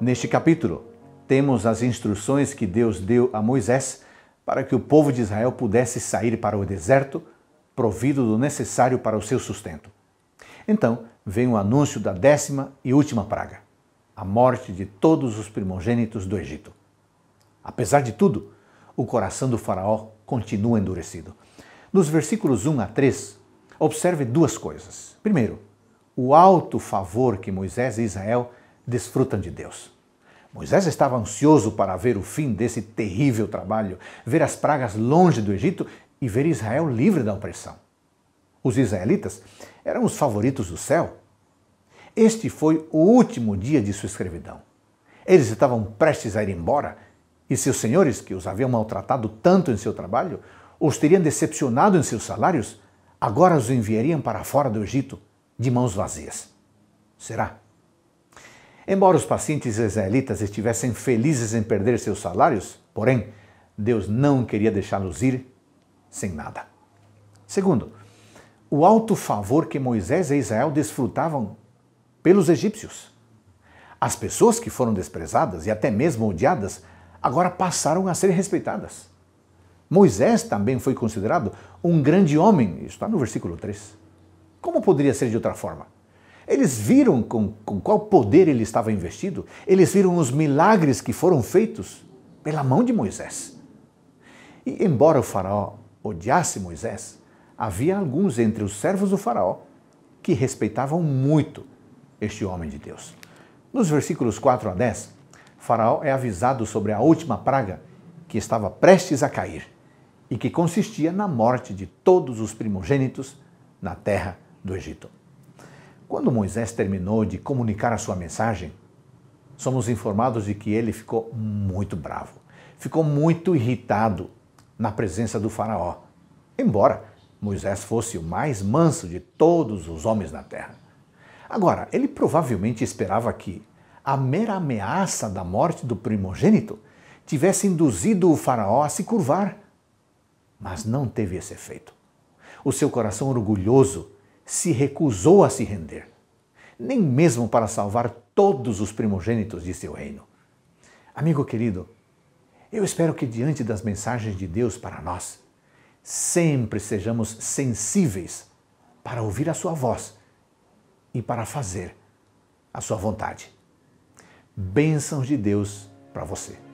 Neste capítulo, temos as instruções que Deus deu a Moisés para que o povo de Israel pudesse sair para o deserto, provido do necessário para o seu sustento. Então, vem o anúncio da décima e última praga, a morte de todos os primogênitos do Egito. Apesar de tudo, o coração do Faraó continua endurecido. Nos versículos 1 a 3, observe duas coisas. Primeiro, o alto favor que Moisés e Israel desfrutam de Deus. Moisés estava ansioso para ver o fim desse terrível trabalho, ver as pragas longe do Egito e ver Israel livre da opressão. Os israelitas eram os favoritos do céu. Este foi o último dia de sua escravidão. Eles estavam prestes a ir embora e seus senhores, que os haviam maltratado tanto em seu trabalho, os teriam decepcionado em seus salários, agora os enviariam para fora do Egito de mãos vazias. Será? Embora os pacientes israelitas estivessem felizes em perder seus salários, porém, Deus não queria deixá-los ir sem nada. Segundo, o alto favor que Moisés e Israel desfrutavam pelos egípcios. As pessoas que foram desprezadas e até mesmo odiadas agora passaram a ser respeitadas. Moisés também foi considerado um grande homem, está no versículo 3. Como poderia ser de outra forma? Eles viram com, com qual poder ele estava investido, eles viram os milagres que foram feitos pela mão de Moisés. E, embora o Faraó odiasse Moisés, havia alguns entre os servos do Faraó que respeitavam muito este homem de Deus. Nos versículos 4 a 10, Faraó é avisado sobre a última praga que estava prestes a cair e que consistia na morte de todos os primogênitos na terra do Egito. Quando Moisés terminou de comunicar a sua mensagem, somos informados de que ele ficou muito bravo, ficou muito irritado na presença do Faraó, embora Moisés fosse o mais manso de todos os homens na terra. Agora, ele provavelmente esperava que a mera ameaça da morte do primogênito tivesse induzido o Faraó a se curvar, mas não teve esse efeito. O seu coração orgulhoso se recusou a se render, nem mesmo para salvar todos os primogênitos de seu reino. Amigo querido, eu espero que diante das mensagens de Deus para nós, sempre sejamos sensíveis para ouvir a sua voz e para fazer a sua vontade. Bênçãos de Deus para você.